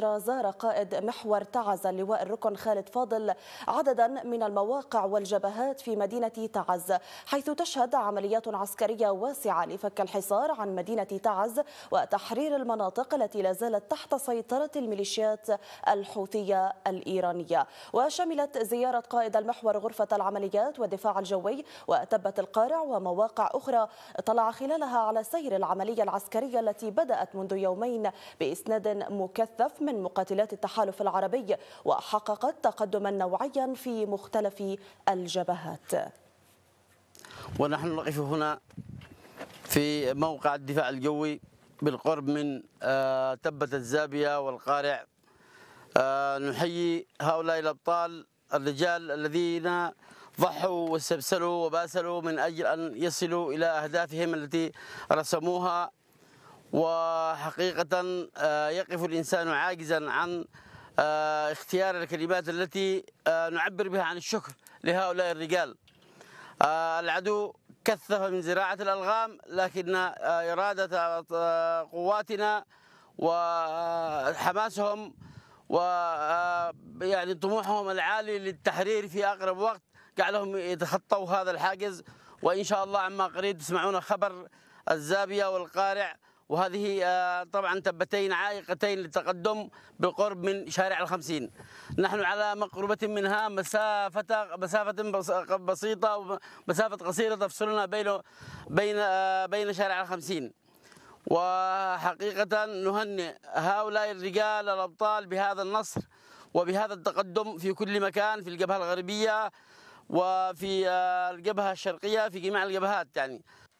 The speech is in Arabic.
زار قائد محور تعز اللواء الركن خالد فاضل عددا من المواقع والجبهات في مدينة تعز حيث تشهد عمليات عسكرية واسعة لفك الحصار عن مدينة تعز وتحرير المناطق التي لا زالت تحت سيطرة الميليشيات الحوثية الإيرانية وشملت زيارة قائد المحور غرفة العمليات والدفاع الجوي وتبت القارع ومواقع أخرى اطلع خلالها على سير العملية العسكرية التي بدأت منذ يومين بإسناد مكثف من مقاتلات التحالف العربي وحققت تقدما نوعيا في مختلف الجبهات ونحن نقف هنا في موقع الدفاع الجوي بالقرب من آه، تبة الزابية والقارع آه، نحيي هؤلاء الأبطال الرجال الذين ضحوا واستبسلوا وباسلوا من أجل أن يصلوا إلى أهدافهم التي رسموها وحقيقة آه، يقف الإنسان عاجزا عن آه، اختيار الكلمات التي آه، نعبر بها عن الشكر لهؤلاء الرجال العدو كثف من زراعة الألغام لكن إرادة قواتنا وحماسهم ويعني طموحهم العالي للتحرير في أقرب وقت جعلهم يتخطوا هذا الحاجز وإن شاء الله عما قريب تسمعون خبر الزابية والقارع وهذه آه، طبعا تبتين عائقتين للتقدم بقرب من شارع الخمسين نحن على مقربة منها مسافة مسافة بسيطة ومسافة قصيرة تفصلنا بين بين آه، بين شارع الخمسين وحقيقة نهنئ هؤلاء الرجال الأبطال بهذا النصر وبهذا التقدم في كل مكان في الجبهة الغربية وفي آه، الجبهة الشرقية في جميع الجبهات يعني